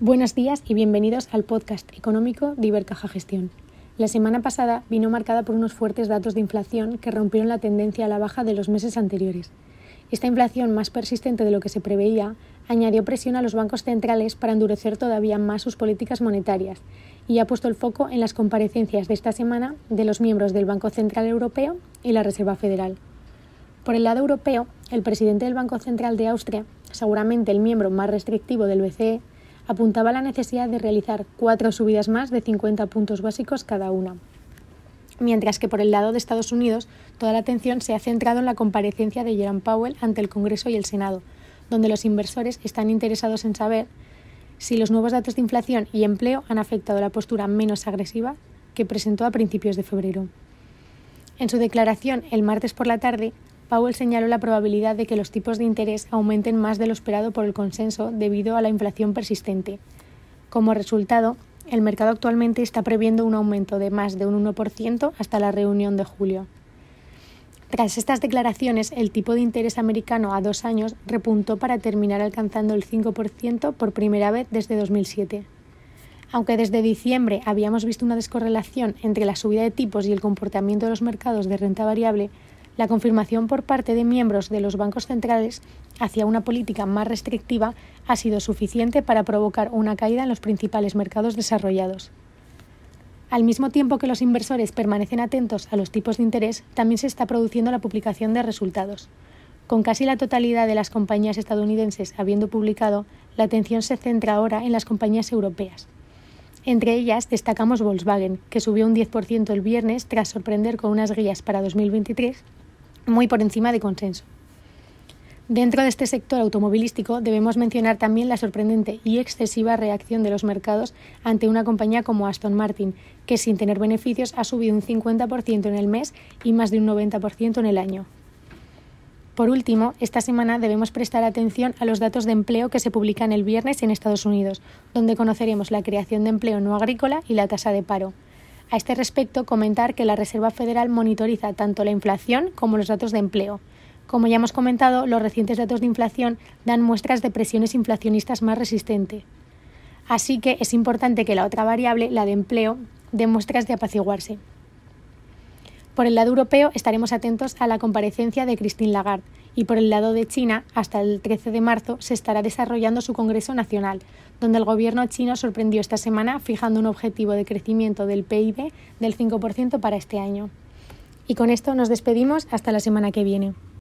Buenos días y bienvenidos al podcast económico de Ibercaja Gestión. La semana pasada vino marcada por unos fuertes datos de inflación que rompieron la tendencia a la baja de los meses anteriores. Esta inflación más persistente de lo que se preveía añadió presión a los bancos centrales para endurecer todavía más sus políticas monetarias y ha puesto el foco en las comparecencias de esta semana de los miembros del Banco Central Europeo y la Reserva Federal. Por el lado europeo, el presidente del Banco Central de Austria, seguramente el miembro más restrictivo del BCE, apuntaba la necesidad de realizar cuatro subidas más de 50 puntos básicos cada una. Mientras que por el lado de Estados Unidos, toda la atención se ha centrado en la comparecencia de Jerome Powell ante el Congreso y el Senado, donde los inversores están interesados en saber si los nuevos datos de inflación y empleo han afectado la postura menos agresiva que presentó a principios de febrero. En su declaración el martes por la tarde, Powell señaló la probabilidad de que los tipos de interés aumenten más de lo esperado por el consenso debido a la inflación persistente. Como resultado, el mercado actualmente está previendo un aumento de más de un 1% hasta la reunión de julio. Tras estas declaraciones, el tipo de interés americano a dos años repuntó para terminar alcanzando el 5% por primera vez desde 2007. Aunque desde diciembre habíamos visto una descorrelación entre la subida de tipos y el comportamiento de los mercados de renta variable, la confirmación por parte de miembros de los bancos centrales hacia una política más restrictiva ha sido suficiente para provocar una caída en los principales mercados desarrollados. Al mismo tiempo que los inversores permanecen atentos a los tipos de interés, también se está produciendo la publicación de resultados. Con casi la totalidad de las compañías estadounidenses habiendo publicado, la atención se centra ahora en las compañías europeas. Entre ellas destacamos Volkswagen, que subió un 10% el viernes tras sorprender con unas guías para 2023 muy por encima de consenso. Dentro de este sector automovilístico debemos mencionar también la sorprendente y excesiva reacción de los mercados ante una compañía como Aston Martin, que sin tener beneficios ha subido un 50% en el mes y más de un 90% en el año. Por último, esta semana debemos prestar atención a los datos de empleo que se publican el viernes en Estados Unidos, donde conoceremos la creación de empleo no agrícola y la tasa de paro. A este respecto, comentar que la Reserva Federal monitoriza tanto la inflación como los datos de empleo. Como ya hemos comentado, los recientes datos de inflación dan muestras de presiones inflacionistas más resistentes. Así que es importante que la otra variable, la de empleo, dé muestras de apaciguarse. Por el lado europeo estaremos atentos a la comparecencia de Christine Lagarde y por el lado de China, hasta el 13 de marzo se estará desarrollando su Congreso Nacional, donde el gobierno chino sorprendió esta semana fijando un objetivo de crecimiento del PIB del 5% para este año. Y con esto nos despedimos hasta la semana que viene.